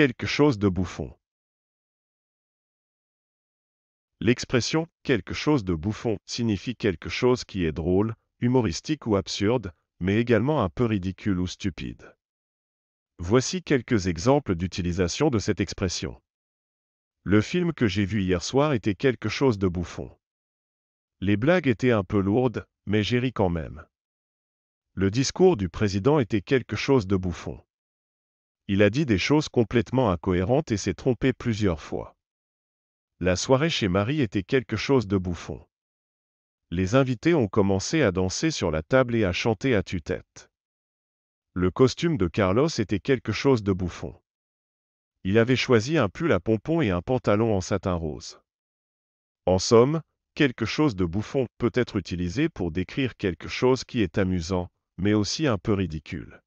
quelque chose de bouffon. L'expression quelque chose de bouffon signifie quelque chose qui est drôle, humoristique ou absurde, mais également un peu ridicule ou stupide. Voici quelques exemples d'utilisation de cette expression. Le film que j'ai vu hier soir était quelque chose de bouffon. Les blagues étaient un peu lourdes, mais j'ai ri quand même. Le discours du président était quelque chose de bouffon. Il a dit des choses complètement incohérentes et s'est trompé plusieurs fois. La soirée chez Marie était quelque chose de bouffon. Les invités ont commencé à danser sur la table et à chanter à tue-tête. Le costume de Carlos était quelque chose de bouffon. Il avait choisi un pull à pompons et un pantalon en satin rose. En somme, quelque chose de bouffon peut être utilisé pour décrire quelque chose qui est amusant, mais aussi un peu ridicule.